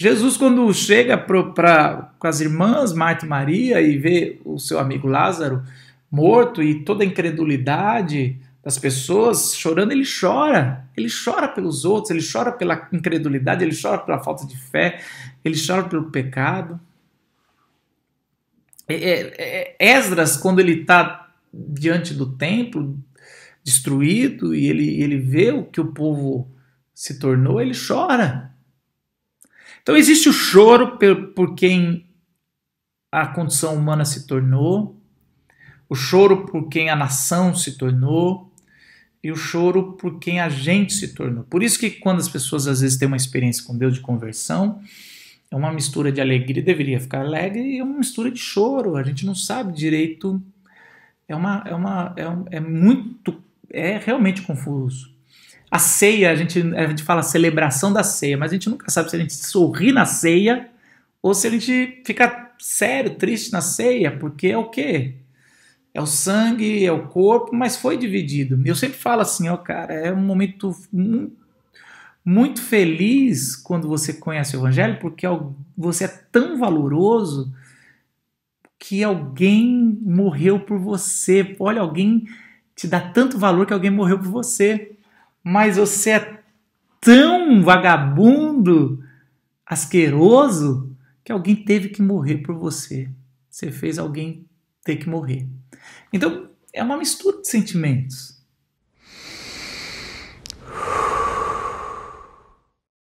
Jesus, quando chega para com as irmãs Marta e Maria e vê o seu amigo Lázaro morto e toda a incredulidade das pessoas chorando, ele chora. Ele chora pelos outros, ele chora pela incredulidade, ele chora pela falta de fé, ele chora pelo pecado. É, é, é, Esdras, quando ele está diante do templo, destruído, e ele, ele vê o que o povo se tornou, ele chora. Então existe o choro por quem a condição humana se tornou, o choro por quem a nação se tornou e o choro por quem a gente se tornou. Por isso que quando as pessoas às vezes têm uma experiência com Deus de conversão, é uma mistura de alegria, deveria ficar alegre, e é uma mistura de choro. A gente não sabe direito. É uma, é uma, é, é muito, é realmente confuso. A ceia, a gente, a gente fala celebração da ceia, mas a gente nunca sabe se a gente sorri na ceia ou se a gente fica sério, triste na ceia, porque é o quê? É o sangue, é o corpo, mas foi dividido. Eu sempre falo assim, ó, cara, é um momento muito feliz quando você conhece o Evangelho, porque é você é tão valoroso que alguém morreu por você. Olha, alguém te dá tanto valor que alguém morreu por você mas você é tão vagabundo, asqueroso, que alguém teve que morrer por você. Você fez alguém ter que morrer. Então, é uma mistura de sentimentos.